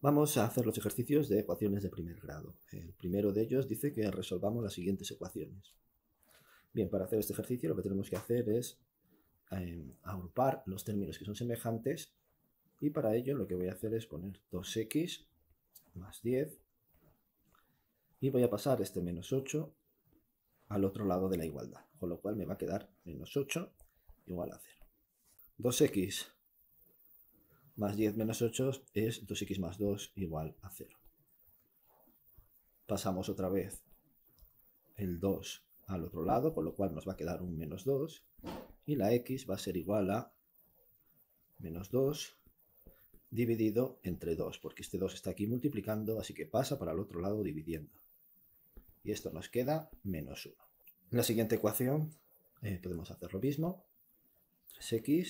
Vamos a hacer los ejercicios de ecuaciones de primer grado. El primero de ellos dice que resolvamos las siguientes ecuaciones. Bien, para hacer este ejercicio lo que tenemos que hacer es em, agrupar los términos que son semejantes y para ello lo que voy a hacer es poner 2x más 10 y voy a pasar este menos 8 al otro lado de la igualdad, con lo cual me va a quedar menos 8 igual a 0. 2x más 10 menos 8 es 2x más 2 igual a 0. Pasamos otra vez el 2 al otro lado, con lo cual nos va a quedar un menos 2. Y la x va a ser igual a menos 2 dividido entre 2, porque este 2 está aquí multiplicando, así que pasa para el otro lado dividiendo. Y esto nos queda menos 1. En la siguiente ecuación eh, podemos hacer lo mismo. 3x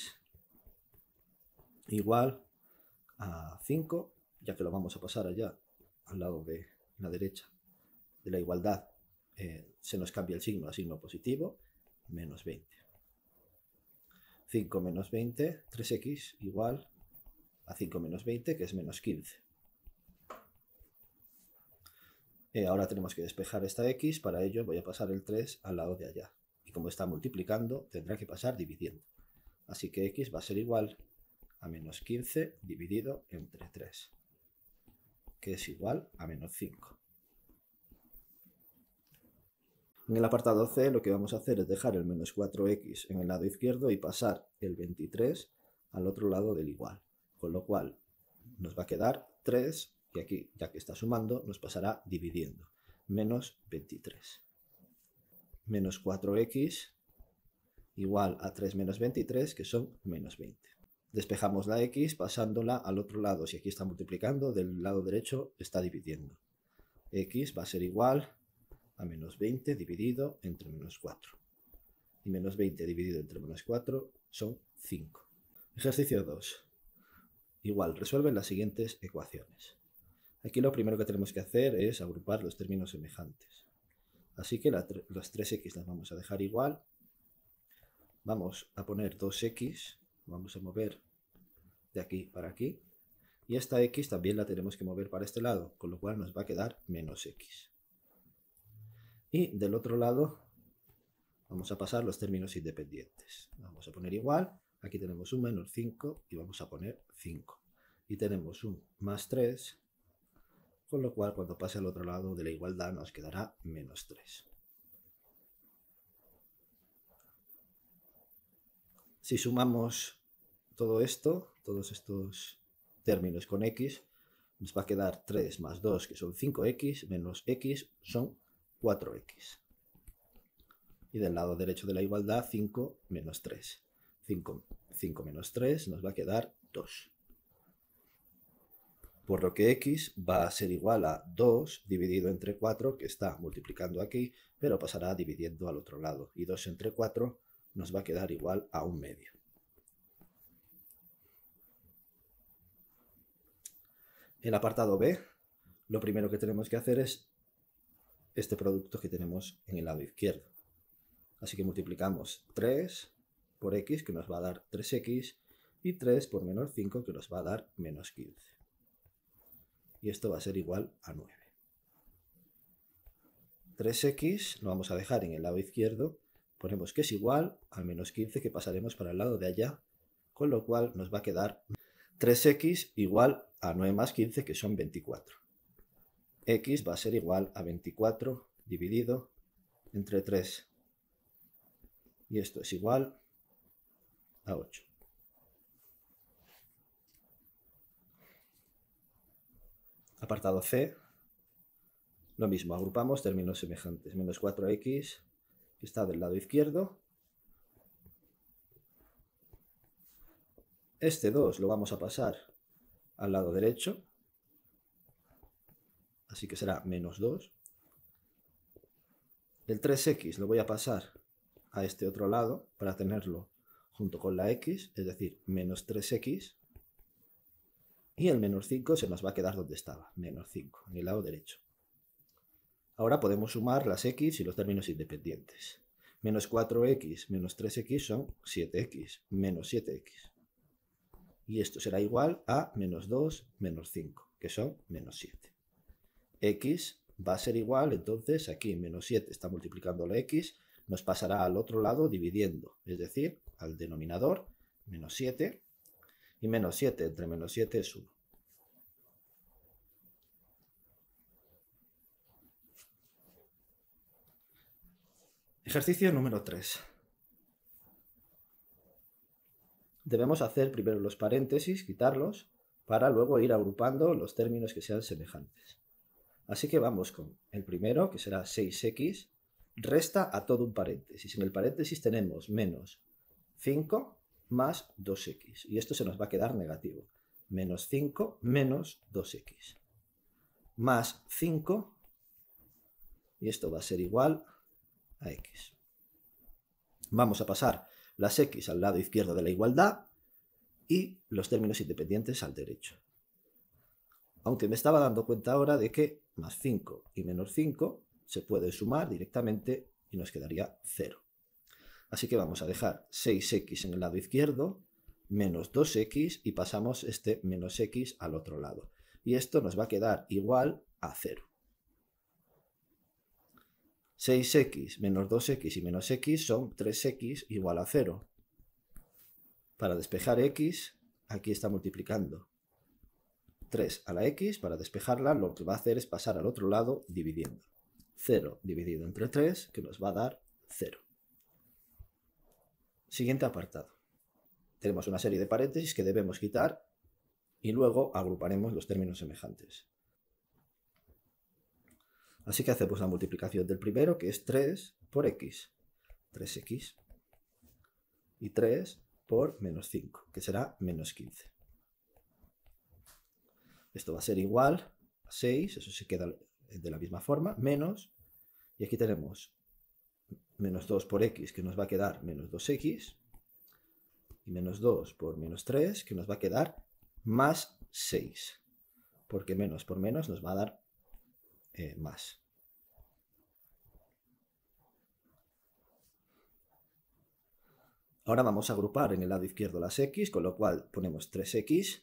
igual a 5, ya que lo vamos a pasar allá al lado de la derecha de la igualdad, eh, se nos cambia el signo a signo positivo, menos 20. 5 menos 20, 3x igual a 5 menos 20, que es menos 15. Eh, ahora tenemos que despejar esta x, para ello voy a pasar el 3 al lado de allá. Y como está multiplicando, tendrá que pasar dividiendo. Así que x va a ser igual a menos 15 dividido entre 3, que es igual a menos 5. En el apartado C lo que vamos a hacer es dejar el menos 4x en el lado izquierdo y pasar el 23 al otro lado del igual, con lo cual nos va a quedar 3 y aquí, ya que está sumando, nos pasará dividiendo, menos 23. Menos 4x igual a 3 menos 23, que son menos 20. Despejamos la x pasándola al otro lado. Si aquí está multiplicando, del lado derecho está dividiendo. x va a ser igual a menos 20 dividido entre menos 4. Y menos 20 dividido entre menos 4 son 5. Ejercicio 2. Igual, resuelven las siguientes ecuaciones. Aquí lo primero que tenemos que hacer es agrupar los términos semejantes. Así que las 3x las vamos a dejar igual Vamos a poner 2x, vamos a mover de aquí para aquí, y esta x también la tenemos que mover para este lado, con lo cual nos va a quedar menos x. Y del otro lado vamos a pasar los términos independientes. Vamos a poner igual, aquí tenemos un menos 5 y vamos a poner 5. Y tenemos un más 3, con lo cual cuando pase al otro lado de la igualdad nos quedará menos 3. Si sumamos todo esto, todos estos términos con x, nos va a quedar 3 más 2, que son 5x, menos x son 4x. Y del lado derecho de la igualdad, 5 menos 3. 5, menos 3 nos va a quedar 2. Por lo que x va a ser igual a 2 dividido entre 4, que está multiplicando aquí, pero pasará dividiendo al otro lado. Y 2 entre 4 nos va a quedar igual a un medio. El apartado B, lo primero que tenemos que hacer es este producto que tenemos en el lado izquierdo. Así que multiplicamos 3 por x, que nos va a dar 3x, y 3 por menos 5, que nos va a dar menos 15. Y esto va a ser igual a 9. 3x lo vamos a dejar en el lado izquierdo Ponemos que es igual al menos 15 que pasaremos para el lado de allá, con lo cual nos va a quedar 3x igual a 9 más 15 que son 24. x va a ser igual a 24 dividido entre 3. Y esto es igual a 8. Apartado C, lo mismo, agrupamos términos semejantes. Menos 4x está del lado izquierdo. Este 2 lo vamos a pasar al lado derecho, así que será menos 2. El 3x lo voy a pasar a este otro lado para tenerlo junto con la x, es decir, menos 3x. Y el menos 5 se nos va a quedar donde estaba, menos 5, en el lado derecho. Ahora podemos sumar las x y los términos independientes. Menos 4x menos 3x son 7x, menos 7x. Y esto será igual a menos 2 menos 5, que son menos 7. x va a ser igual, entonces aquí menos 7 está multiplicando la x, nos pasará al otro lado dividiendo, es decir, al denominador, menos 7, y menos 7 entre menos 7 es 1. Ejercicio número 3. Debemos hacer primero los paréntesis, quitarlos, para luego ir agrupando los términos que sean semejantes. Así que vamos con el primero, que será 6x, resta a todo un paréntesis. En el paréntesis tenemos menos 5 más 2x. Y esto se nos va a quedar negativo. Menos 5 menos 2x. Más 5. Y esto va a ser igual a a x. Vamos a pasar las x al lado izquierdo de la igualdad y los términos independientes al derecho. Aunque me estaba dando cuenta ahora de que más 5 y menos 5 se pueden sumar directamente y nos quedaría 0. Así que vamos a dejar 6x en el lado izquierdo, menos 2x y pasamos este menos x al otro lado. Y esto nos va a quedar igual a 0. 6x menos 2x y menos x son 3x igual a 0. Para despejar x, aquí está multiplicando 3 a la x, para despejarla lo que va a hacer es pasar al otro lado dividiendo. 0 dividido entre 3, que nos va a dar 0. Siguiente apartado. Tenemos una serie de paréntesis que debemos quitar y luego agruparemos los términos semejantes. Así que hacemos la multiplicación del primero, que es 3 por x. 3x. Y 3 por menos 5, que será menos 15. Esto va a ser igual a 6, eso se queda de la misma forma, menos, y aquí tenemos menos 2 por x, que nos va a quedar menos 2x, y menos 2 por menos 3, que nos va a quedar más 6, porque menos por menos nos va a dar eh, más. Ahora vamos a agrupar en el lado izquierdo las x, con lo cual ponemos 3x.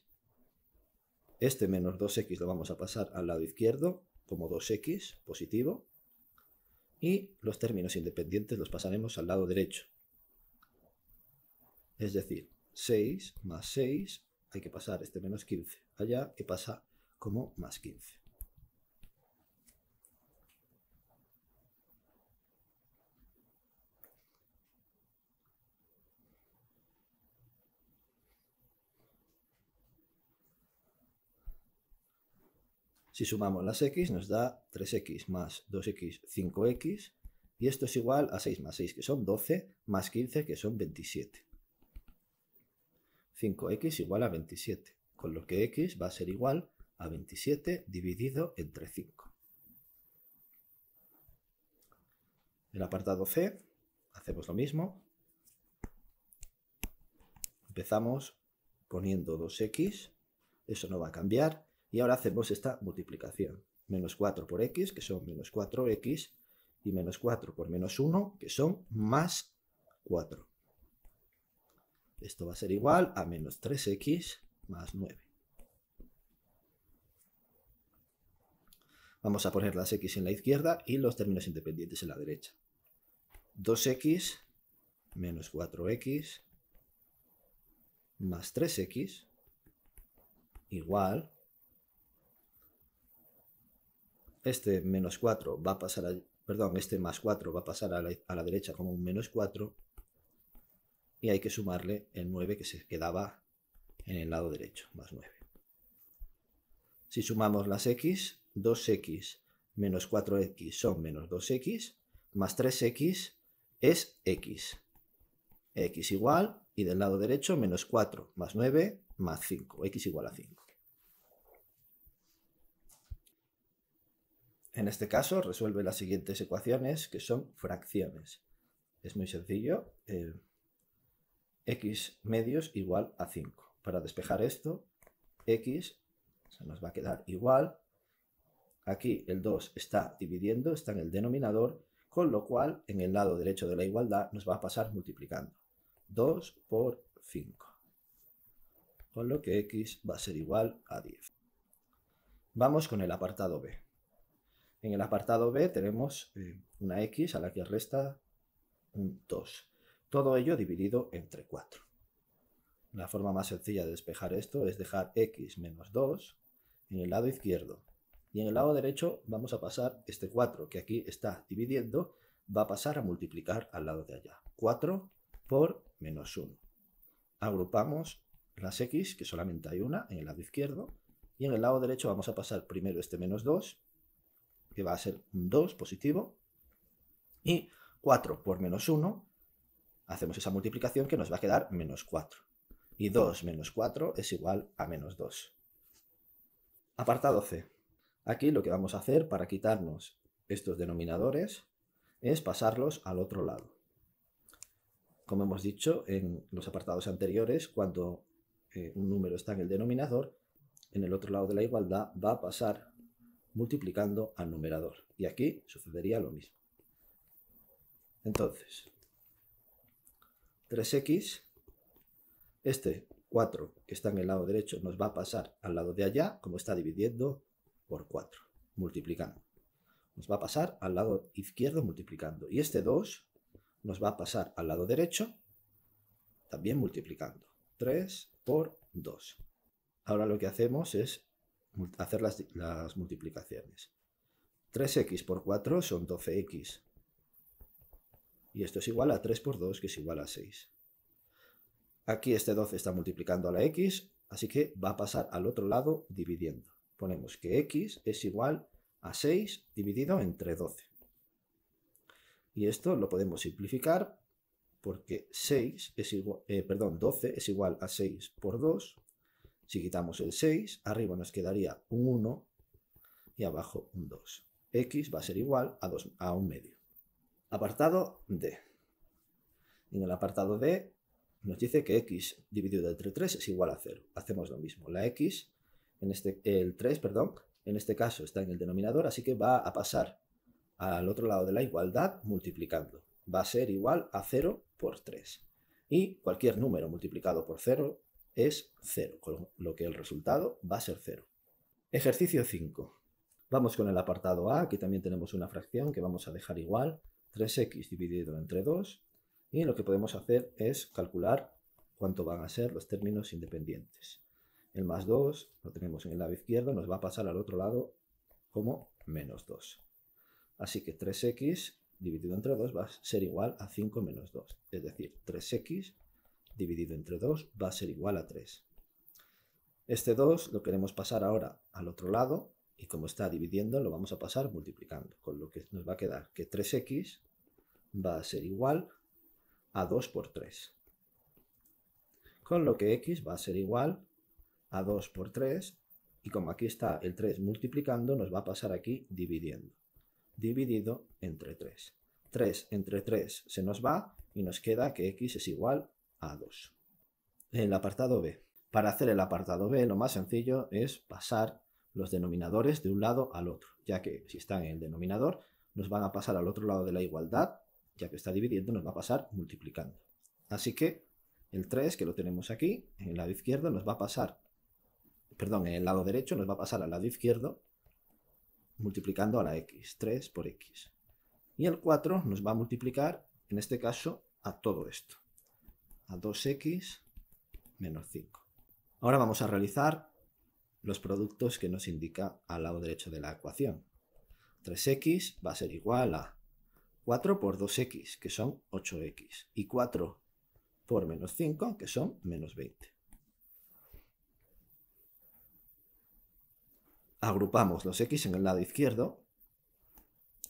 Este menos 2x lo vamos a pasar al lado izquierdo como 2x positivo. Y los términos independientes los pasaremos al lado derecho. Es decir, 6 más 6, hay que pasar este menos 15 allá que pasa como más 15. Si sumamos las x nos da 3x más 2x, 5x. Y esto es igual a 6 más 6, que son 12, más 15, que son 27. 5x igual a 27, con lo que x va a ser igual a 27 dividido entre 5. El apartado C, hacemos lo mismo. Empezamos poniendo 2x, eso no va a cambiar, y ahora hacemos esta multiplicación. Menos 4 por x, que son menos 4x, y menos 4 por menos 1, que son más 4. Esto va a ser igual a menos 3x más 9. Vamos a poner las x en la izquierda y los términos independientes en la derecha. 2x menos 4x más 3x igual este 4 va a pasar perdón, este más 4 va a pasar a la derecha como un menos 4 y hay que sumarle el 9 que se quedaba en el lado derecho, más 9. Si sumamos las x, 2x menos 4x son menos 2x, más 3x es x. x igual, y del lado derecho menos 4 más 9 más 5, x igual a 5. En este caso resuelve las siguientes ecuaciones que son fracciones. Es muy sencillo. Eh, x medios igual a 5. Para despejar esto, x se nos va a quedar igual. Aquí el 2 está dividiendo, está en el denominador, con lo cual en el lado derecho de la igualdad nos va a pasar multiplicando. 2 por 5. Con lo que x va a ser igual a 10. Vamos con el apartado B. En el apartado B tenemos eh, una x a la que resta un 2. Todo ello dividido entre 4. La forma más sencilla de despejar esto es dejar x menos 2 en el lado izquierdo. Y en el lado derecho vamos a pasar este 4 que aquí está dividiendo, va a pasar a multiplicar al lado de allá. 4 por menos 1. Agrupamos las x, que solamente hay una, en el lado izquierdo. Y en el lado derecho vamos a pasar primero este menos 2 que va a ser un 2 positivo. Y 4 por menos 1, hacemos esa multiplicación que nos va a quedar menos 4. Y 2 menos 4 es igual a menos 2. Apartado C. Aquí lo que vamos a hacer para quitarnos estos denominadores es pasarlos al otro lado. Como hemos dicho en los apartados anteriores, cuando eh, un número está en el denominador, en el otro lado de la igualdad va a pasar multiplicando al numerador. Y aquí sucedería lo mismo. Entonces, 3x, este 4 que está en el lado derecho nos va a pasar al lado de allá, como está dividiendo por 4, multiplicando. Nos va a pasar al lado izquierdo multiplicando. Y este 2 nos va a pasar al lado derecho, también multiplicando. 3 por 2. Ahora lo que hacemos es hacer las, multiplicaciones. 3x por 4 son 12x. Y esto es igual a 3 por 2, que es igual a 6. Aquí este 12 está multiplicando a la x, así que va a pasar al otro lado dividiendo. Ponemos que x es igual a 6 dividido entre 12. Y esto lo podemos simplificar porque 6 es eh, perdón, 12 es igual a 6 por 2 si quitamos el 6, arriba nos quedaría un 1 y abajo un 2. X va a ser igual a, 2, a un medio. Apartado D. En el apartado D nos dice que x dividido entre 3 es igual a 0. Hacemos lo mismo. La x, en este, el 3, perdón, en este caso está en el denominador, así que va a pasar al otro lado de la igualdad multiplicando. Va a ser igual a 0 por 3. Y cualquier número multiplicado por 0 es 0, con lo que el resultado va a ser 0. Ejercicio 5. Vamos con el apartado A, aquí también tenemos una fracción que vamos a dejar igual, 3x dividido entre 2, y lo que podemos hacer es calcular cuánto van a ser los términos independientes. El más 2 lo tenemos en el lado izquierdo, nos va a pasar al otro lado como menos 2. Así que 3x dividido entre 2 va a ser igual a 5 menos 2, es decir, 3x dividido entre 2 va a ser igual a 3. Este 2 lo queremos pasar ahora al otro lado y como está dividiendo lo vamos a pasar multiplicando, con lo que nos va a quedar que 3x va a ser igual a 2 por 3. Con lo que x va a ser igual a 2 por 3 y como aquí está el 3 multiplicando nos va a pasar aquí dividiendo, dividido entre 3. 3 entre 3 se nos va y nos queda que x es igual a 2. El apartado B. Para hacer el apartado B lo más sencillo es pasar los denominadores de un lado al otro, ya que si están en el denominador nos van a pasar al otro lado de la igualdad, ya que está dividiendo nos va a pasar multiplicando. Así que el 3, que lo tenemos aquí, en el lado izquierdo nos va a pasar, perdón, en el lado derecho nos va a pasar al lado izquierdo multiplicando a la x, 3 por x. Y el 4 nos va a multiplicar, en este caso, a todo esto a 2x menos 5. Ahora vamos a realizar los productos que nos indica al lado derecho de la ecuación. 3x va a ser igual a 4 por 2x, que son 8x, y 4 por menos 5, que son menos 20. Agrupamos los x en el lado izquierdo.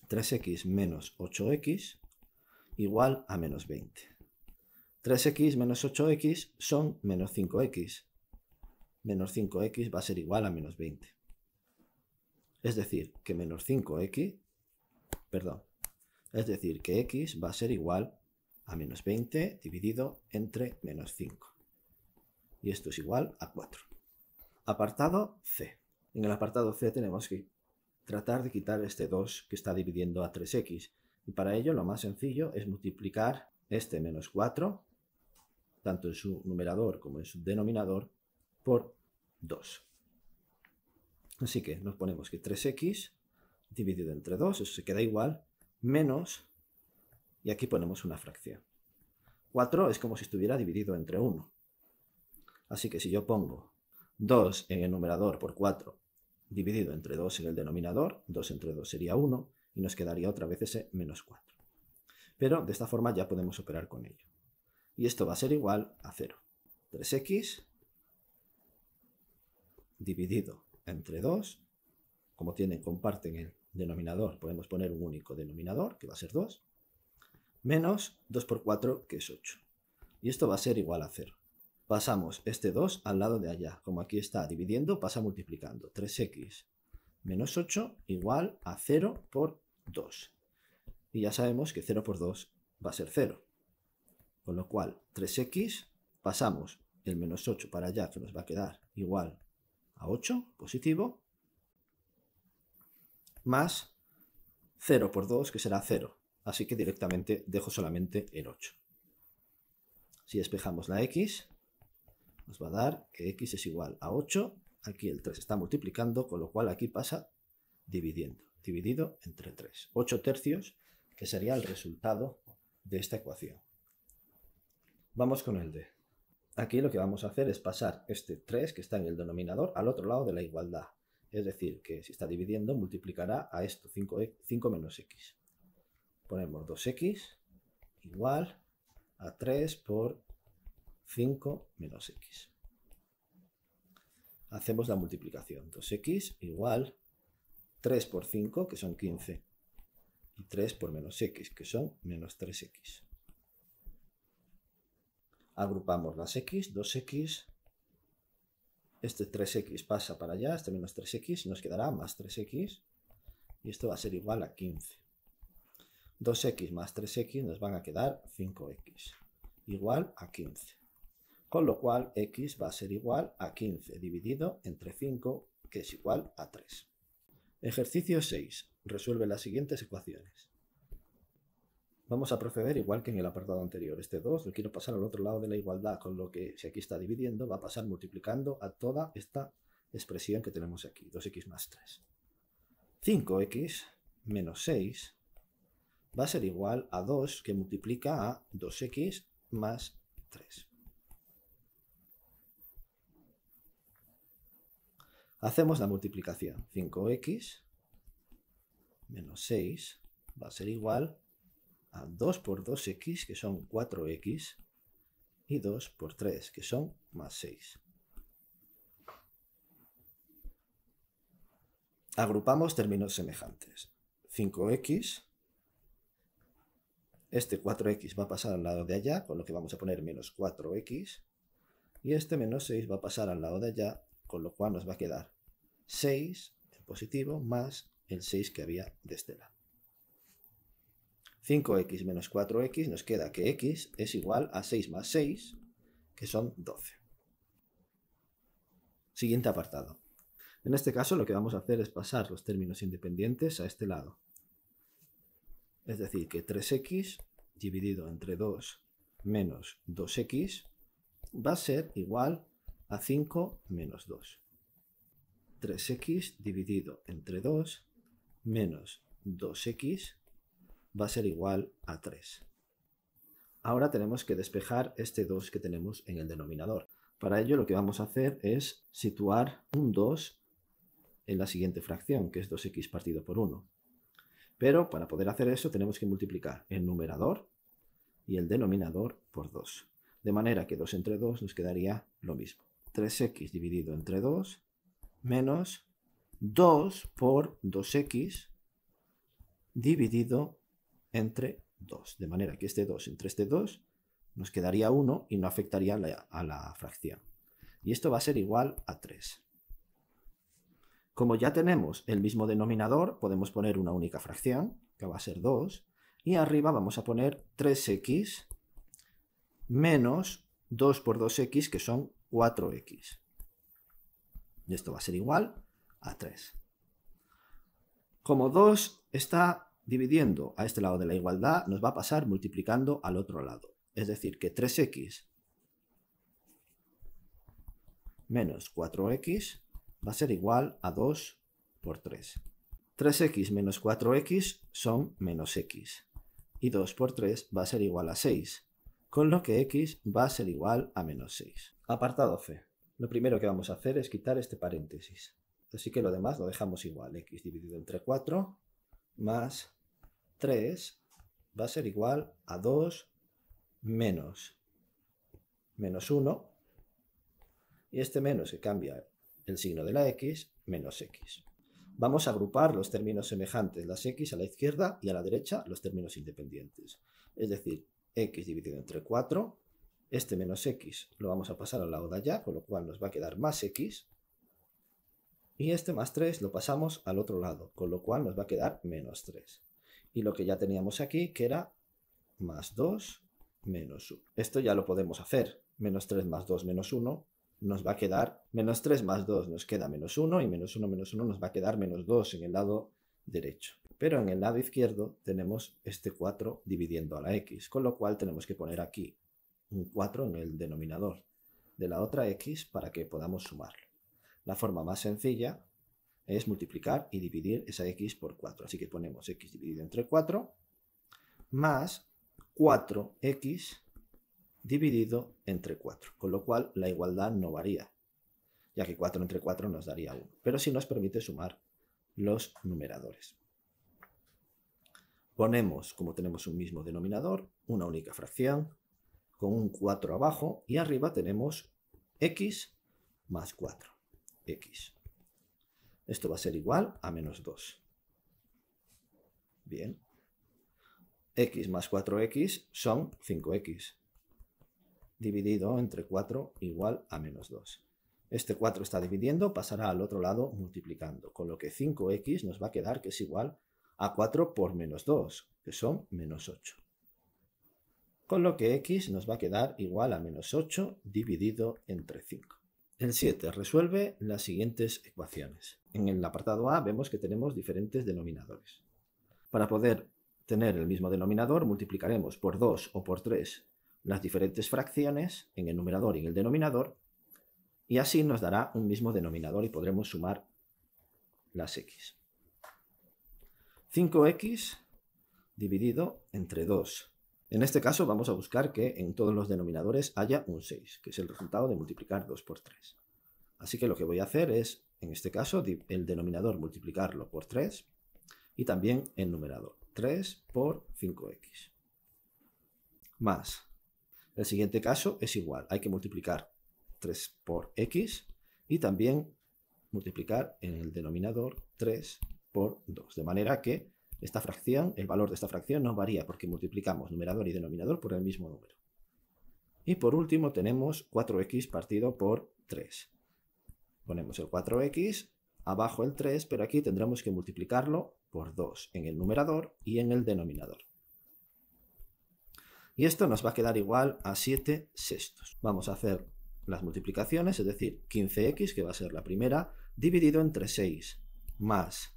3x menos 8x igual a menos 20. 3x menos 8x son menos 5x. Menos 5x va a ser igual a menos 20. Es decir, que menos 5x, perdón, es decir, que x va a ser igual a menos 20 dividido entre menos 5. Y esto es igual a 4. Apartado C. En el apartado C tenemos que tratar de quitar este 2 que está dividiendo a 3x. Y para ello lo más sencillo es multiplicar este menos 4 tanto en su numerador como en su denominador, por 2. Así que nos ponemos que 3x dividido entre 2, eso se queda igual, menos, y aquí ponemos una fracción. 4 es como si estuviera dividido entre 1. Así que si yo pongo 2 en el numerador por 4 dividido entre 2 en el denominador, 2 entre 2 sería 1, y nos quedaría otra vez ese menos 4. Pero de esta forma ya podemos operar con ello. Y esto va a ser igual a 0. 3x dividido entre 2. Como tienen, comparten el denominador, podemos poner un único denominador, que va a ser 2, menos 2 por 4, que es 8. Y esto va a ser igual a 0. Pasamos este 2 al lado de allá. Como aquí está dividiendo, pasa multiplicando. 3x menos 8 igual a 0 por 2. Y ya sabemos que 0 por 2 va a ser 0. Con lo cual, 3x, pasamos el menos 8 para allá, que nos va a quedar igual a 8, positivo, más 0 por 2, que será 0. Así que directamente dejo solamente el 8. Si despejamos la x, nos va a dar que x es igual a 8. Aquí el 3 está multiplicando, con lo cual aquí pasa dividiendo, dividido entre 3. 8 tercios, que sería el resultado de esta ecuación. Vamos con el D. Aquí lo que vamos a hacer es pasar este 3 que está en el denominador al otro lado de la igualdad. Es decir, que si está dividiendo multiplicará a esto 5, 5 e, menos x. Ponemos 2x igual a 3 por 5 menos x. Hacemos la multiplicación. 2x igual 3 por 5, que son 15, y 3 por menos x, que son menos 3x agrupamos las x, 2x, este 3x pasa para allá, este menos 3x, nos quedará más 3x, y esto va a ser igual a 15. 2x más 3x nos van a quedar 5x, igual a 15. Con lo cual, x va a ser igual a 15 dividido entre 5, que es igual a 3. Ejercicio 6. Resuelve las siguientes ecuaciones. Vamos a proceder igual que en el apartado anterior. Este 2 lo quiero pasar al otro lado de la igualdad, con lo que si aquí está dividiendo, va a pasar multiplicando a toda esta expresión que tenemos aquí, 2x más 3. 5x menos 6 va a ser igual a 2 que multiplica a 2x más 3. Hacemos la multiplicación. 5x menos 6 va a ser igual a a 2 por 2x, que son 4x, y 2 por 3, que son más 6. Agrupamos términos semejantes. 5x, este 4x va a pasar al lado de allá, con lo que vamos a poner menos 4x, y este menos 6 va a pasar al lado de allá, con lo cual nos va a quedar 6 en positivo más el 6 que había de este lado. 5x menos 4x nos queda que x es igual a 6 más 6, que son 12. Siguiente apartado. En este caso lo que vamos a hacer es pasar los términos independientes a este lado. Es decir, que 3x dividido entre 2 menos 2x va a ser igual a 5 menos 2. 3x dividido entre 2 menos 2x va a ser igual a 3. Ahora tenemos que despejar este 2 que tenemos en el denominador. Para ello lo que vamos a hacer es situar un 2 en la siguiente fracción, que es 2x partido por 1. Pero para poder hacer eso tenemos que multiplicar el numerador y el denominador por 2. De manera que 2 entre 2 nos quedaría lo mismo. 3x dividido entre 2 menos 2 por 2x dividido entre 2. De manera que este 2 entre este 2 nos quedaría 1 y no afectaría a la, fracción. Y esto va a ser igual a 3. Como ya tenemos el mismo denominador, podemos poner una única fracción, que va a ser 2, y arriba vamos a poner 3x menos 2 por 2x, que son 4x. Y esto va a ser igual a 3. Como 2 está dividiendo a este lado de la igualdad nos va a pasar multiplicando al otro lado. Es decir, que 3x menos 4x va a ser igual a 2 por 3. 3x menos 4x son menos x. Y 2 por 3 va a ser igual a 6, con lo que x va a ser igual a menos 6. Apartado C. Lo primero que vamos a hacer es quitar este paréntesis. Así que lo demás lo dejamos igual. x dividido entre 4 más 3 va a ser igual a 2 menos menos 1 y este menos que cambia el signo de la x menos x. Vamos a agrupar los términos semejantes, las x a la izquierda y a la derecha los términos independientes. Es decir, x dividido entre 4, este menos x lo vamos a pasar al lado de allá, con lo cual nos va a quedar más x, y este más 3 lo pasamos al otro lado, con lo cual nos va a quedar menos 3 y lo que ya teníamos aquí, que era más 2 menos 1. Esto ya lo podemos hacer. Menos 3 más 2 menos 1 nos va a quedar menos 3 más 2 nos queda menos 1 y menos 1 menos 1 nos va a quedar menos 2 en el lado derecho. Pero en el lado izquierdo tenemos este 4 dividiendo a la x, con lo cual tenemos que poner aquí un 4 en el denominador de la otra x para que podamos sumarlo. La forma más sencilla es multiplicar y dividir esa x por 4. Así que ponemos x dividido entre 4 más 4x dividido entre 4, con lo cual la igualdad no varía, ya que 4 entre 4 nos daría 1, pero sí nos permite sumar los numeradores. Ponemos, como tenemos un mismo denominador, una única fracción, con un 4 abajo y arriba tenemos x más 4, x esto va a ser igual a menos 2. Bien. X más 4X son 5X. Dividido entre 4 igual a menos 2. Este 4 está dividiendo, pasará al otro lado multiplicando, con lo que 5X nos va a quedar que es igual a 4 por menos 2, que son menos 8. Con lo que X nos va a quedar igual a menos 8 dividido entre 5. El 7 resuelve las siguientes ecuaciones en el apartado A vemos que tenemos diferentes denominadores. Para poder tener el mismo denominador, multiplicaremos por 2 o por 3 las diferentes fracciones en el numerador y en el denominador, y así nos dará un mismo denominador y podremos sumar las x. 5x dividido entre 2. En este caso vamos a buscar que en todos los denominadores haya un 6, que es el resultado de multiplicar 2 por 3. Así que lo que voy a hacer es en este caso, el denominador multiplicarlo por 3 y también el numerador. 3 por 5x. Más. El siguiente caso es igual. Hay que multiplicar 3 por x y también multiplicar en el denominador 3 por 2. De manera que esta fracción, el valor de esta fracción no varía porque multiplicamos numerador y denominador por el mismo número. Y por último tenemos 4x partido por 3. Ponemos el 4x, abajo el 3, pero aquí tendremos que multiplicarlo por 2 en el numerador y en el denominador. Y esto nos va a quedar igual a 7 sextos. Vamos a hacer las multiplicaciones, es decir, 15x, que va a ser la primera, dividido entre 6, más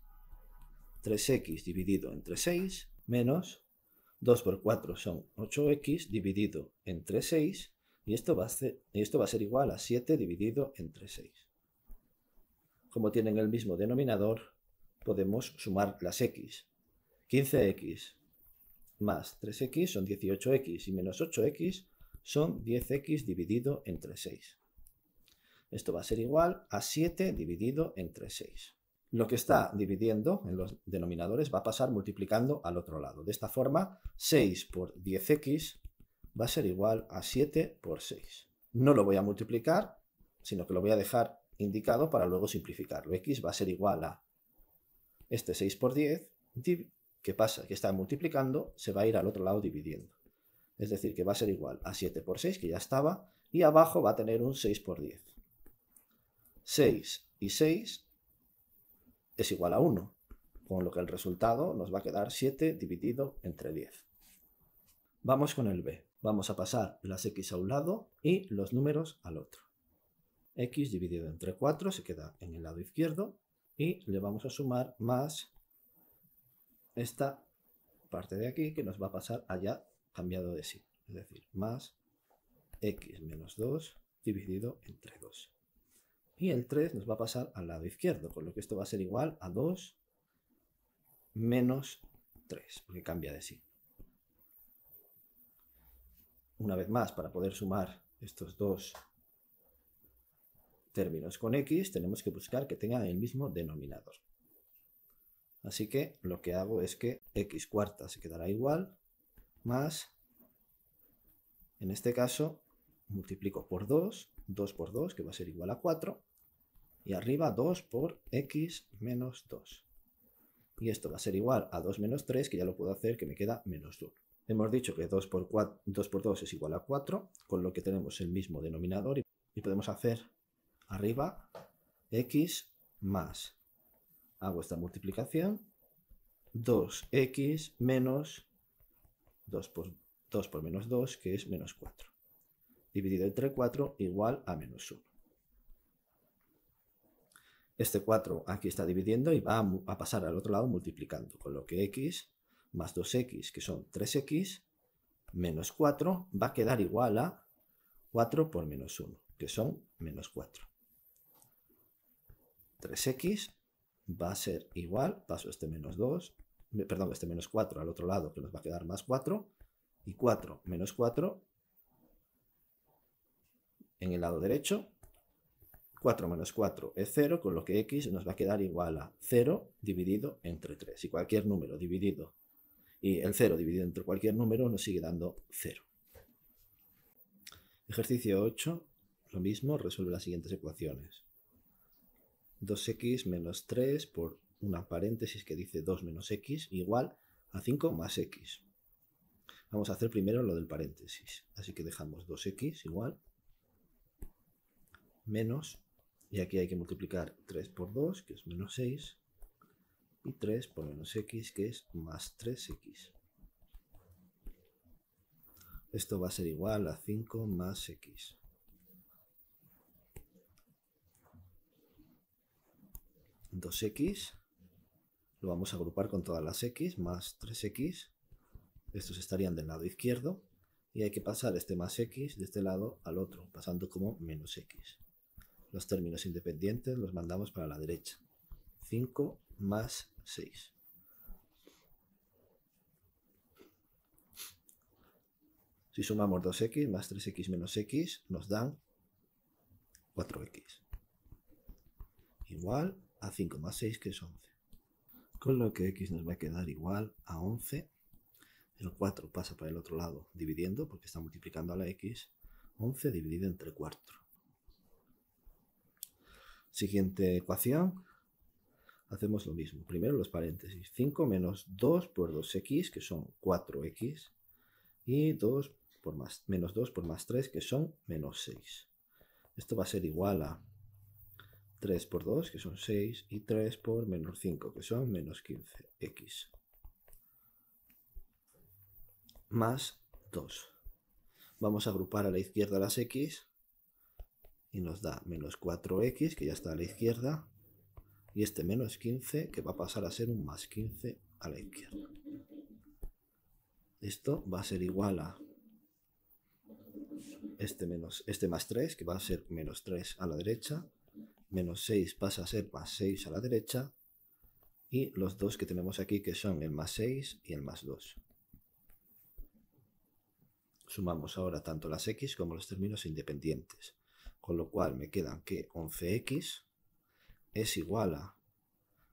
3x dividido entre 6, menos 2 por 4 son 8x dividido entre 6, y esto va a ser, igual a 7 dividido entre 6 como tienen el mismo denominador, podemos sumar las x. 15x más 3x son 18x y menos 8x son 10x dividido entre 6. Esto va a ser igual a 7 dividido entre 6. Lo que está dividiendo en los denominadores va a pasar multiplicando al otro lado. De esta forma, 6 por 10x va a ser igual a 7 por 6. No lo voy a multiplicar, sino que lo voy a dejar indicado para luego simplificarlo. X va a ser igual a este 6 por 10, que pasa? Que está multiplicando, se va a ir al otro lado dividiendo. Es decir, que va a ser igual a 7 por 6, que ya estaba, y abajo va a tener un 6 por 10. 6 y 6 es igual a 1, con lo que el resultado nos va a quedar 7 dividido entre 10. Vamos con el B. Vamos a pasar las X a un lado y los números al otro x dividido entre 4 se queda en el lado izquierdo y le vamos a sumar más esta parte de aquí que nos va a pasar allá cambiado de sí, es decir, más x menos 2 dividido entre 2. Y el 3 nos va a pasar al lado izquierdo, con lo que esto va a ser igual a 2 menos 3, porque cambia de sí. Una vez más, para poder sumar estos dos términos con x tenemos que buscar que tengan el mismo denominador. Así que lo que hago es que x cuarta se quedará igual, más, en este caso, multiplico por 2, 2 por 2, que va a ser igual a 4, y arriba 2 por x menos 2. Y esto va a ser igual a 2 menos 3, que ya lo puedo hacer, que me queda menos 1. Hemos dicho que 2 por, 2 por 2 es igual a 4, con lo que tenemos el mismo denominador y podemos hacer arriba x más. Hago esta multiplicación. 2x menos 2 por, 2 por menos 2, que es menos 4. Dividido entre 4 igual a menos 1. Este 4 aquí está dividiendo y va a, a pasar al otro lado multiplicando, con lo que x más 2x, que son 3x, menos 4, va a quedar igual a 4 por menos 1, que son menos 4. 3x va a ser igual, paso este menos 2, perdón, este menos 4 al otro lado, que nos va a quedar más 4, y 4 menos 4 en el lado derecho, 4 menos 4 es 0, con lo que x nos va a quedar igual a 0 dividido entre 3, y cualquier número dividido, y el 0 dividido entre cualquier número nos sigue dando 0. Ejercicio 8, lo mismo, resuelve las siguientes ecuaciones. 2x menos 3 por una paréntesis que dice 2 menos x igual a 5 más x. Vamos a hacer primero lo del paréntesis. Así que dejamos 2x igual menos, y aquí hay que multiplicar 3 por 2, que es menos 6, y 3 por menos x, que es más 3x. Esto va a ser igual a 5 más x. 2x, lo vamos a agrupar con todas las x, más 3x, estos estarían del lado izquierdo, y hay que pasar este más x de este lado al otro, pasando como menos x. Los términos independientes los mandamos para la derecha. 5 más 6. Si sumamos 2x más 3x menos x, nos dan 4x. Igual a 5 más 6, que es 11. Con lo que x nos va a quedar igual a 11. El 4 pasa para el otro lado dividiendo, porque está multiplicando a la x. 11 dividido entre 4. Siguiente ecuación. Hacemos lo mismo. Primero los paréntesis. 5 menos 2 por 2x, que son 4x. Y 2 por más, menos 2 por más 3, que son menos 6. Esto va a ser igual a 3 por 2, que son 6, y 3 por menos 5, que son menos 15x. Más 2. Vamos a agrupar a la izquierda las x y nos da menos 4x, que ya está a la izquierda, y este menos 15, que va a pasar a ser un más 15 a la izquierda. Esto va a ser igual a este, este más 3, que va a ser menos 3 a la derecha, menos 6 pasa a ser más 6 a la derecha, y los dos que tenemos aquí que son el más 6 y el más 2. Sumamos ahora tanto las x como los términos independientes, con lo cual me quedan que 11x es igual a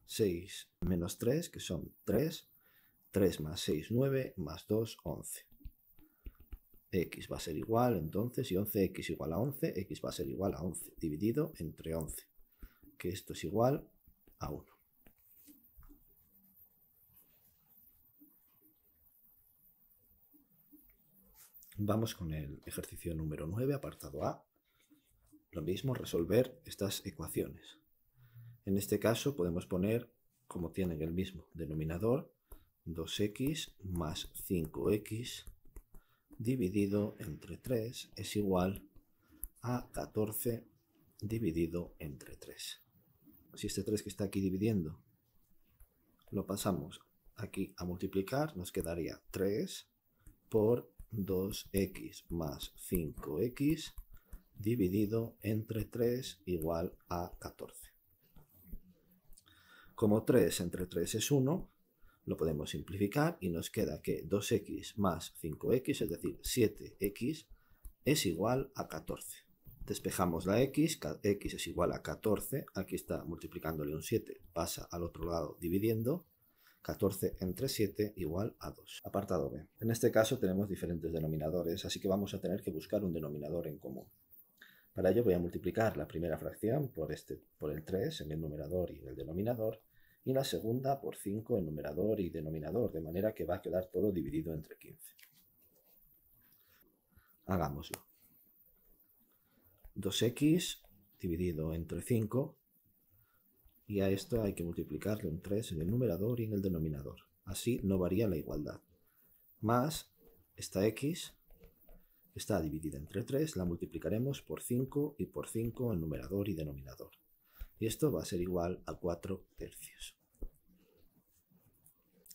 6 menos 3, que son 3, 3 más 6, 9, más 2, 11 x va a ser igual entonces, y 11x igual a 11, x va a ser igual a 11, dividido entre 11, que esto es igual a 1. Vamos con el ejercicio número 9, apartado A. Lo mismo, resolver estas ecuaciones. En este caso podemos poner, como tienen el mismo denominador, 2x más 5x dividido entre 3 es igual a 14 dividido entre 3. Si este 3 que está aquí dividiendo lo pasamos aquí a multiplicar, nos quedaría 3 por 2x más 5x dividido entre 3 igual a 14. Como 3 entre 3 es 1, lo podemos simplificar y nos queda que 2x más 5x, es decir, 7x, es igual a 14. Despejamos la x, x es igual a 14, aquí está multiplicándole un 7, pasa al otro lado dividiendo, 14 entre 7 igual a 2. Apartado B. En este caso tenemos diferentes denominadores, así que vamos a tener que buscar un denominador en común. Para ello voy a multiplicar la primera fracción por, este, por el 3 en el numerador y en el denominador, y la segunda por 5 en numerador y denominador, de manera que va a quedar todo dividido entre 15. Hagámoslo. 2x dividido entre 5 y a esto hay que multiplicarle un 3 en el numerador y en el denominador. Así no varía la igualdad. Más esta x está dividida entre 3, la multiplicaremos por 5 y por 5 en numerador y denominador. Y esto va a ser igual a 4 tercios.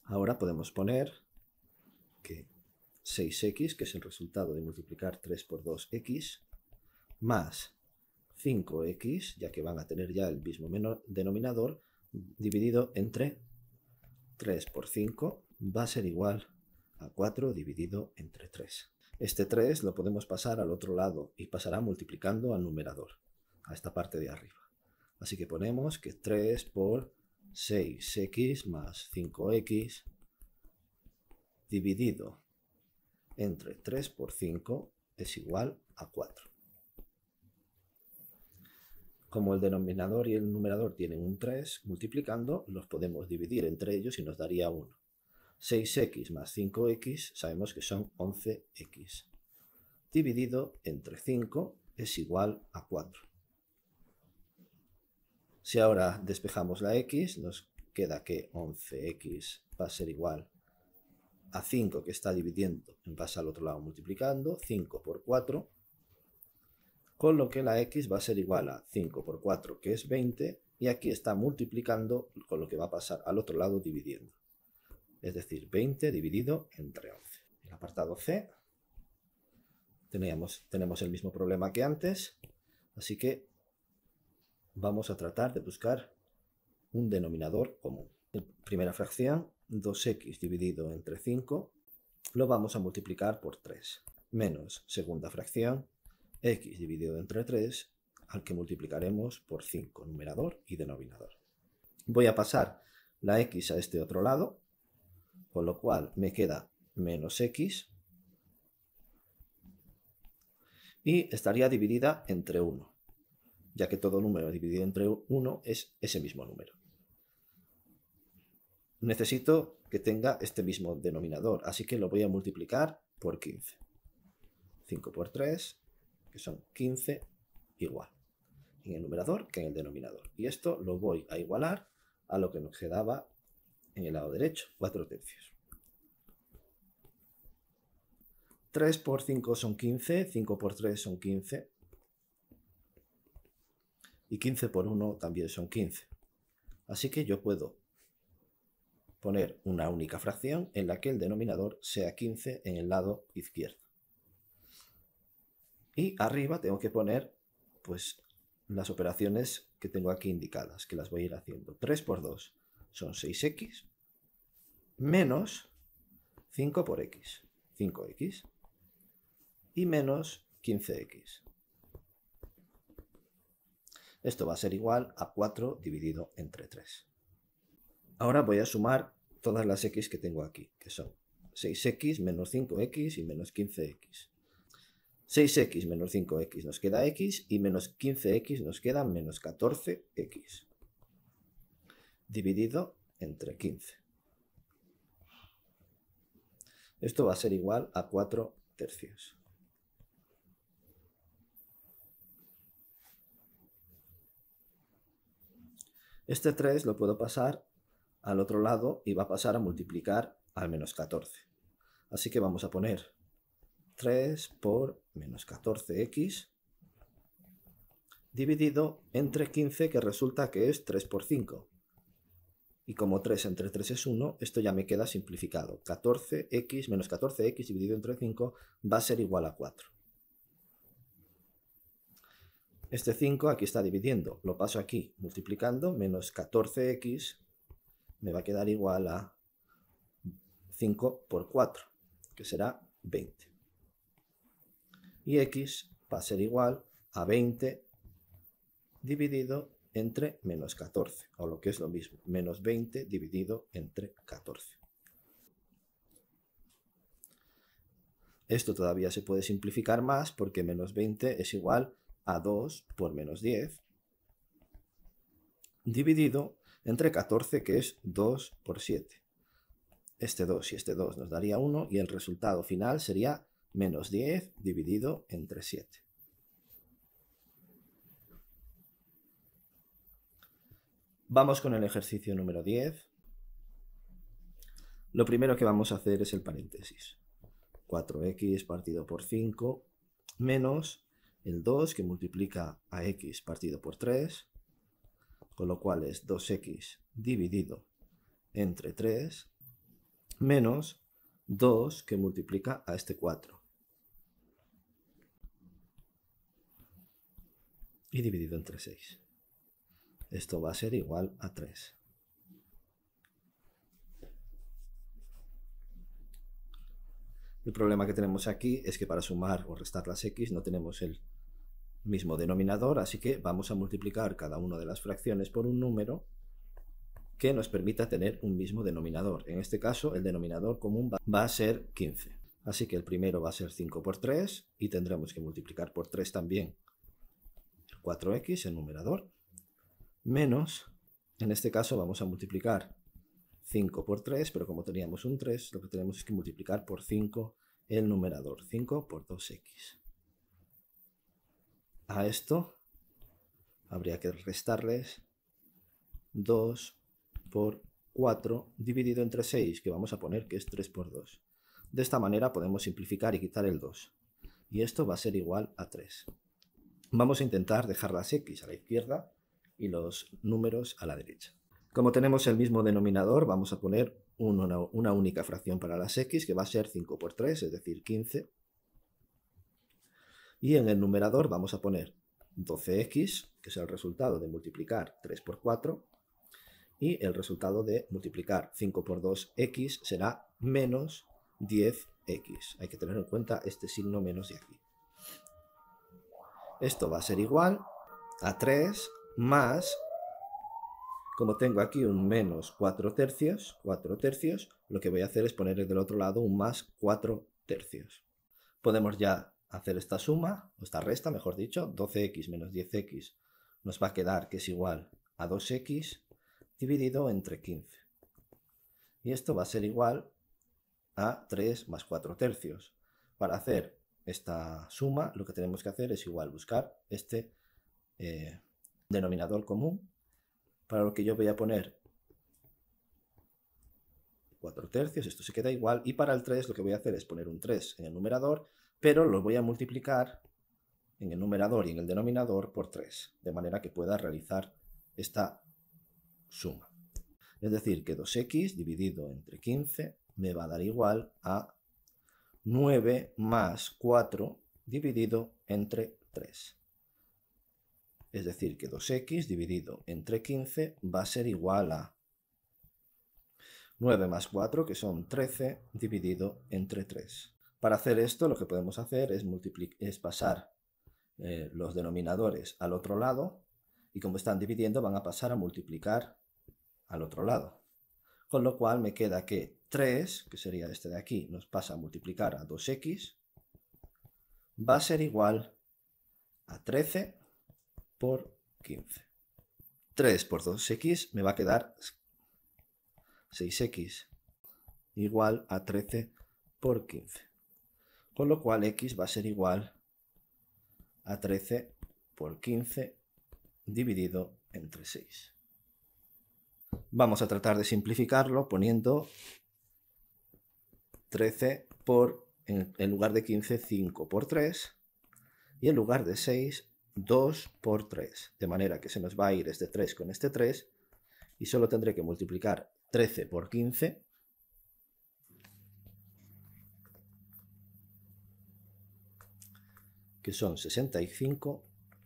Ahora podemos poner que 6x, que es el resultado de multiplicar 3 por 2x, más 5x, ya que van a tener ya el mismo denominador, dividido entre 3 por 5 va a ser igual a 4 dividido entre 3. Este 3 lo podemos pasar al otro lado y pasará multiplicando al numerador, a esta parte de arriba. Así que ponemos que 3 por 6x más 5x dividido entre 3 por 5 es igual a 4. Como el denominador y el numerador tienen un 3, multiplicando los podemos dividir entre ellos y nos daría 1. 6x más 5x sabemos que son 11x. Dividido entre 5 es igual a 4. Si ahora despejamos la x, nos queda que 11x va a ser igual a 5 que está dividiendo en base al otro lado multiplicando, 5 por 4, con lo que la x va a ser igual a 5 por 4 que es 20 y aquí está multiplicando con lo que va a pasar al otro lado dividiendo. Es decir, 20 dividido entre 11. En el apartado C tenemos el mismo problema que antes, así que vamos a tratar de buscar un denominador común. primera fracción, 2x dividido entre 5 lo vamos a multiplicar por 3, menos segunda fracción, x dividido entre 3, al que multiplicaremos por 5, numerador y denominador. Voy a pasar la x a este otro lado, con lo cual me queda menos x, y estaría dividida entre 1 ya que todo número dividido entre 1 es ese mismo número. Necesito que tenga este mismo denominador, así que lo voy a multiplicar por 15. 5 por 3, que son 15, igual en el numerador que en el denominador. Y esto lo voy a igualar a lo que nos quedaba en el lado derecho, 4 tercios. 3 por 5 son 15, 5 por 3 son 15, y 15 por 1 también son 15. Así que yo puedo poner una única fracción en la que el denominador sea 15 en el lado izquierdo. Y arriba tengo que poner pues las operaciones que tengo aquí indicadas, que las voy a ir haciendo. 3 por 2 son 6x menos 5 por x, 5x y menos 15x. Esto va a ser igual a 4 dividido entre 3. Ahora voy a sumar todas las x que tengo aquí, que son 6x menos 5x y menos 15x. 6x menos 5x nos queda x y menos 15x nos queda menos 14x. Dividido entre 15. Esto va a ser igual a 4 tercios. Este 3 lo puedo pasar al otro lado y va a pasar a multiplicar al menos 14. Así que vamos a poner 3 por menos 14x dividido entre 15 que resulta que es 3 por 5. Y como 3 entre 3 es 1, esto ya me queda simplificado. 14x menos 14x dividido entre 5 va a ser igual a 4. Este 5 aquí está dividiendo, lo paso aquí multiplicando, menos 14x me va a quedar igual a 5 por 4, que será 20. Y x va a ser igual a 20 dividido entre menos 14, o lo que es lo mismo, menos 20 dividido entre 14. Esto todavía se puede simplificar más porque menos 20 es igual a a 2 por menos 10 dividido entre 14 que es 2 por 7. Este 2 y este 2 nos daría 1 y el resultado final sería menos 10 dividido entre 7. Vamos con el ejercicio número 10. Lo primero que vamos a hacer es el paréntesis. 4x partido por 5 menos el 2 que multiplica a x partido por 3, con lo cual es 2x dividido entre 3 menos 2 que multiplica a este 4. Y dividido entre 6. Esto va a ser igual a 3. El problema que tenemos aquí es que para sumar o restar las x no tenemos el mismo denominador, así que vamos a multiplicar cada una de las fracciones por un número que nos permita tener un mismo denominador. En este caso, el denominador común va a ser 15. Así que el primero va a ser 5 por 3 y tendremos que multiplicar por 3 también el 4x, el numerador, menos, en este caso vamos a multiplicar 5 por 3, pero como teníamos un 3, lo que tenemos es que multiplicar por 5 el numerador, 5 por 2x a esto habría que restarles 2 por 4 dividido entre 6, que vamos a poner que es 3 por 2. De esta manera podemos simplificar y quitar el 2. Y esto va a ser igual a 3. Vamos a intentar dejar las x a la izquierda y los números a la derecha. Como tenemos el mismo denominador, vamos a poner una, única fracción para las x, que va a ser 5 por 3, es decir, 15, y en el numerador vamos a poner 12x, que es el resultado de multiplicar 3 por 4, y el resultado de multiplicar 5 por 2x será menos 10x. Hay que tener en cuenta este signo menos de aquí. Esto va a ser igual a 3 más, como tengo aquí un menos 4 tercios, 4 tercios, lo que voy a hacer es poner del otro lado un más 4 tercios. Podemos ya hacer esta suma, o esta resta, mejor dicho, 12x menos 10x nos va a quedar que es igual a 2x dividido entre 15. Y esto va a ser igual a 3 más 4 tercios. Para hacer esta suma, lo que tenemos que hacer es igual buscar este eh, denominador común, para lo que yo voy a poner 4 tercios, esto se queda igual, y para el 3 lo que voy a hacer es poner un 3 en el numerador pero lo voy a multiplicar en el numerador y en el denominador por 3, de manera que pueda realizar esta suma. Es decir, que 2x dividido entre 15 me va a dar igual a 9 más 4 dividido entre 3. Es decir, que 2x dividido entre 15 va a ser igual a 9 más 4, que son 13, dividido entre 3. Para hacer esto lo que podemos hacer es, es pasar eh, los denominadores al otro lado y como están dividiendo van a pasar a multiplicar al otro lado. Con lo cual me queda que 3, que sería este de aquí, nos pasa a multiplicar a 2x, va a ser igual a 13 por 15. 3 por 2x me va a quedar 6x igual a 13 por 15 con lo cual x va a ser igual a 13 por 15 dividido entre 6. Vamos a tratar de simplificarlo poniendo 13 por, en, lugar de 15, 5 por 3 y en lugar de 6, 2 por 3. De manera que se nos va a ir este 3 con este 3 y solo tendré que multiplicar 13 por 15 que son 65,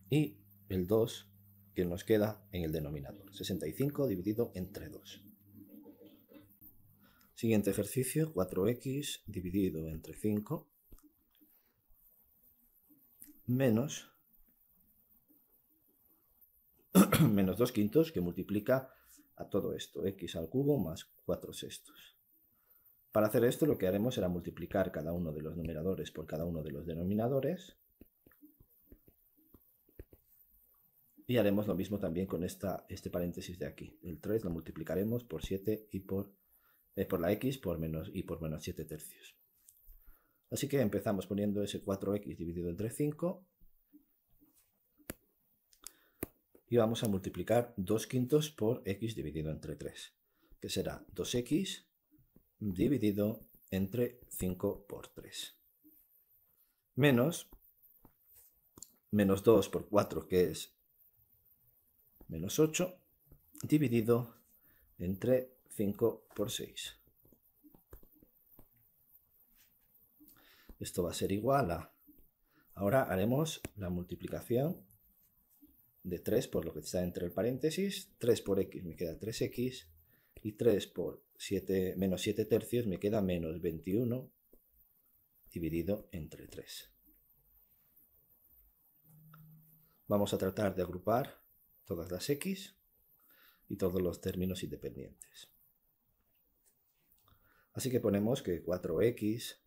y el 2 que nos queda en el denominador, 65 dividido entre 2. Siguiente ejercicio, 4x dividido entre 5 menos menos 2 quintos que multiplica a todo esto, x al cubo más 4 sextos. Para hacer esto lo que haremos será multiplicar cada uno de los numeradores por cada uno de los denominadores Y haremos lo mismo también con esta, este paréntesis de aquí. El 3 lo multiplicaremos por 7 y por, eh, por la x por menos, y por menos 7 tercios. Así que empezamos poniendo ese 4x dividido entre 5. Y vamos a multiplicar 2 quintos por x dividido entre 3, que será 2x dividido entre 5 por 3. Menos menos 2 por 4, que es menos 8 dividido entre 5 por 6. Esto va a ser igual a... Ahora haremos la multiplicación de 3 por lo que está entre el paréntesis, 3 por x me queda 3x, y 3 por 7, menos 7 tercios me queda menos 21 dividido entre 3. Vamos a tratar de agrupar todas las X y todos los términos independientes. Así que ponemos que 4x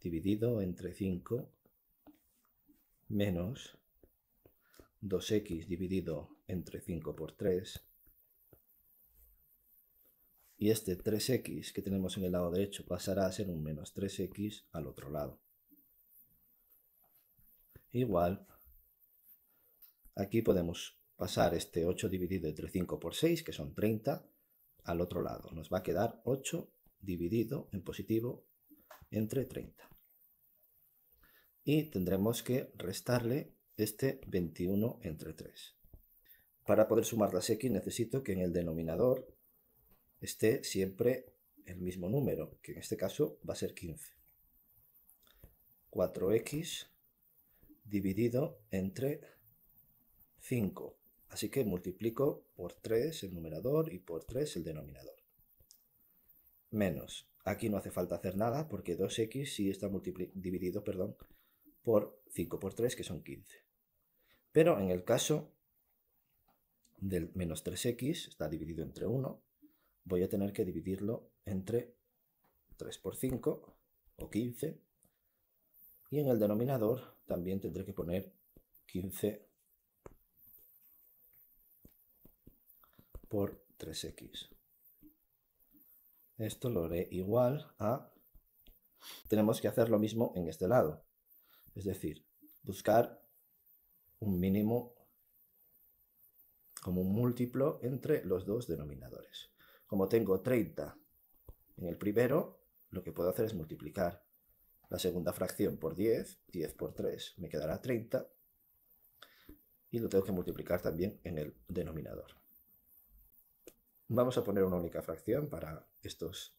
dividido entre 5 menos 2x dividido entre 5 por 3 y este 3x que tenemos en el lado derecho pasará a ser un menos 3x al otro lado. Igual, aquí podemos pasar este 8 dividido entre 5 por 6, que son 30, al otro lado. Nos va a quedar 8 dividido en positivo entre 30. Y tendremos que restarle este 21 entre 3. Para poder sumar las x necesito que en el denominador esté siempre el mismo número, que en este caso va a ser 15. 4x dividido entre 5 Así que multiplico por 3 el numerador y por 3 el denominador. Menos. Aquí no hace falta hacer nada porque 2x sí está dividido perdón, por 5 por 3, que son 15. Pero en el caso del menos 3x, está dividido entre 1, voy a tener que dividirlo entre 3 por 5, o 15, y en el denominador también tendré que poner 15 por 3x. Esto lo haré igual a... Tenemos que hacer lo mismo en este lado. Es decir, buscar un mínimo como un múltiplo entre los dos denominadores. Como tengo 30 en el primero, lo que puedo hacer es multiplicar la segunda fracción por 10, 10 por 3 me quedará 30, y lo tengo que multiplicar también en el denominador. Vamos a poner una única fracción para estos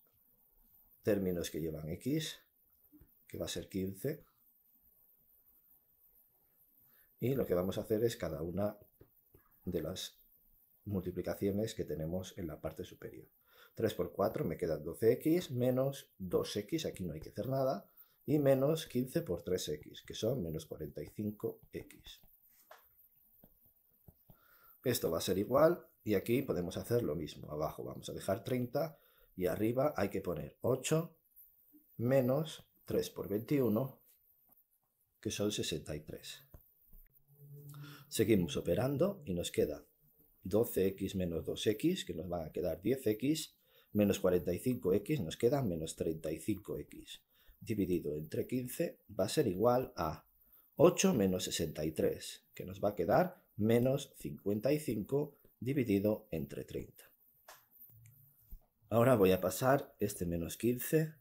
términos que llevan x, que va a ser 15. Y lo que vamos a hacer es cada una de las multiplicaciones que tenemos en la parte superior. 3 por 4 me queda 12x menos 2x, aquí no hay que hacer nada, y menos 15 por 3x, que son menos 45x. Esto va a ser igual y aquí podemos hacer lo mismo. Abajo vamos a dejar 30 y arriba hay que poner 8 menos 3 por 21, que son 63. Seguimos operando y nos queda 12x menos 2x, que nos va a quedar 10x, menos 45x nos queda menos 35x, dividido entre 15 va a ser igual a 8 menos 63, que nos va a quedar menos 55 dividido entre 30. Ahora voy a pasar este menos 15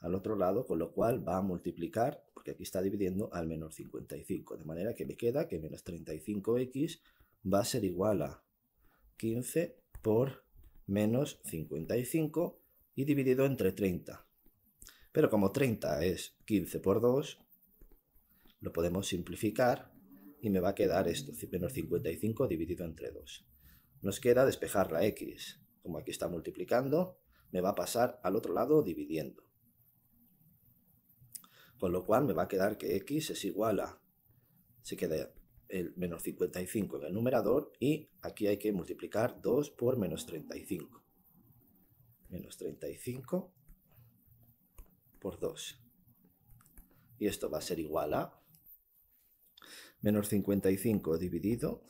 al otro lado, con lo cual va a multiplicar, porque aquí está dividiendo al menos 55, de manera que me queda que menos 35x va a ser igual a 15 por menos 55 y dividido entre 30. Pero como 30 es 15 por 2, lo podemos simplificar y me va a quedar esto, menos 55 dividido entre 2. Nos queda despejar la x. Como aquí está multiplicando, me va a pasar al otro lado dividiendo. Con lo cual me va a quedar que x es igual a, se queda el menos 55 en el numerador y aquí hay que multiplicar 2 por menos 35. Menos 35 por 2. Y esto va a ser igual a menos 55 dividido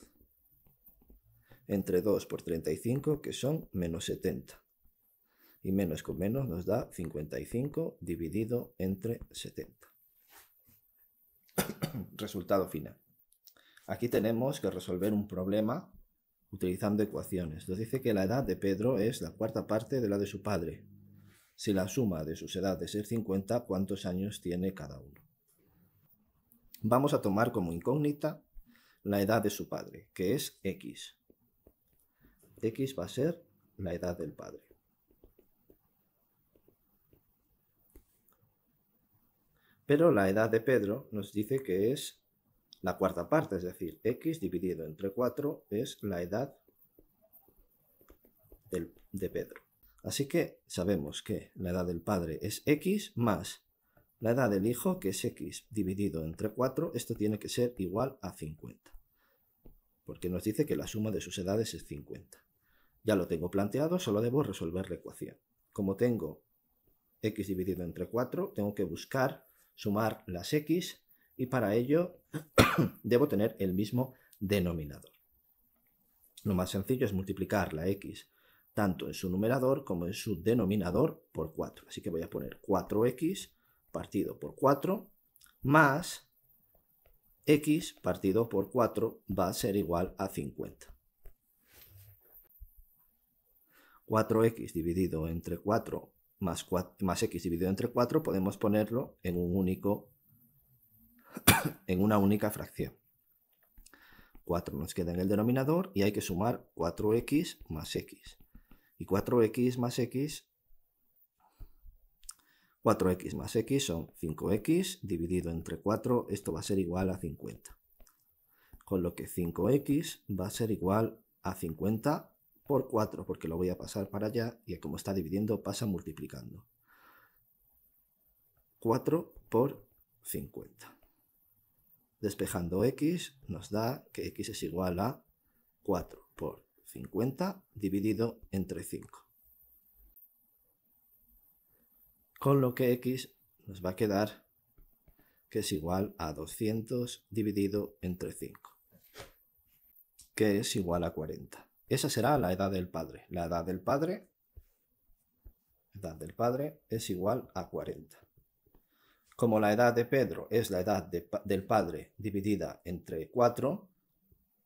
entre 2 por 35, que son menos 70. Y menos con menos nos da 55 dividido entre 70. Resultado final. Aquí tenemos que resolver un problema utilizando ecuaciones. Nos dice que la edad de Pedro es la cuarta parte de la de su padre. Si la suma de sus edades es 50, ¿cuántos años tiene cada uno? Vamos a tomar como incógnita la edad de su padre, que es X. X va a ser la edad del padre. Pero la edad de Pedro nos dice que es la cuarta parte, es decir, X dividido entre 4 es la edad de Pedro. Así que sabemos que la edad del padre es X más la edad del hijo, que es X dividido entre 4, esto tiene que ser igual a 50. Porque nos dice que la suma de sus edades es 50. Ya lo tengo planteado, solo debo resolver la ecuación. Como tengo x dividido entre 4, tengo que buscar sumar las x y para ello debo tener el mismo denominador. Lo más sencillo es multiplicar la x tanto en su numerador como en su denominador por 4. Así que voy a poner 4x partido por 4 más x partido por 4 va a ser igual a 50. 4x dividido entre 4 más, 4 x dividido entre 4, podemos ponerlo en un único, en una única fracción. 4 nos queda en el denominador y hay que sumar 4x más x. Y 4x más x, 4x más x son 5x dividido entre 4, esto va a ser igual a 50. Con lo que 5x va a ser igual a 50 por 4 porque lo voy a pasar para allá y como está dividiendo pasa multiplicando. 4 por 50. Despejando x nos da que x es igual a 4 por 50 dividido entre 5. Con lo que x nos va a quedar que es igual a 200 dividido entre 5, que es igual a 40. Esa será la edad del padre. La edad del padre, edad del padre es igual a 40. Como la edad de Pedro es la edad del padre dividida entre 4,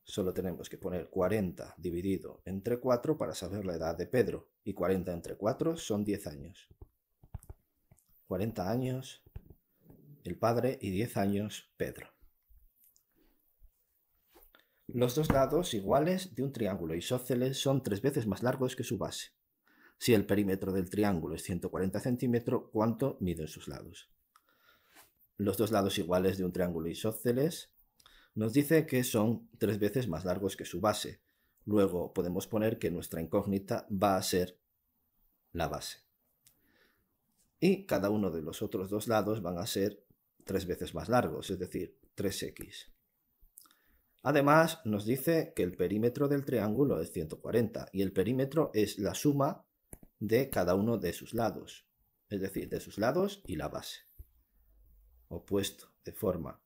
solo tenemos que poner 40 dividido entre 4 para saber la edad de Pedro. Y 40 entre 4 son 10 años. 40 años el padre y 10 años Pedro. Los dos lados iguales de un triángulo isósceles son tres veces más largos que su base. Si el perímetro del triángulo es 140 centímetros, ¿cuánto miden sus lados? Los dos lados iguales de un triángulo isósceles nos dice que son tres veces más largos que su base. Luego podemos poner que nuestra incógnita va a ser la base. Y cada uno de los otros dos lados van a ser tres veces más largos, es decir, 3x. Además, nos dice que el perímetro del triángulo es 140 y el perímetro es la suma de cada uno de sus lados, es decir, de sus lados y la base. Opuesto de forma.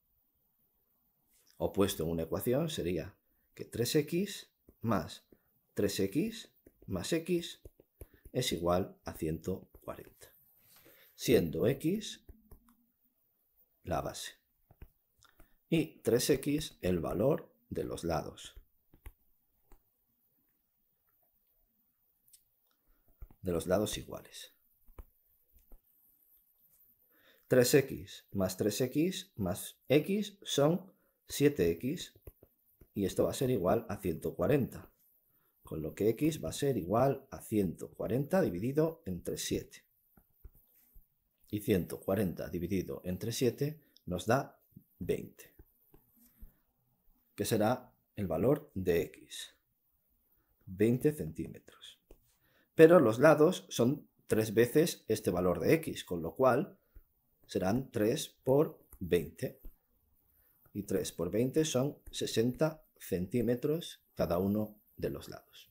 Opuesto en una ecuación sería que 3x más 3x más x es igual a 140, siendo x la base y 3x el valor de los lados. De los lados iguales. 3x más 3x más x son 7x y esto va a ser igual a 140. Con lo que x va a ser igual a 140 dividido entre 7. Y 140 dividido entre 7 nos da 20 que será el valor de x, 20 centímetros. Pero los lados son tres veces este valor de x, con lo cual serán 3 por 20. Y 3 por 20 son 60 centímetros cada uno de los lados.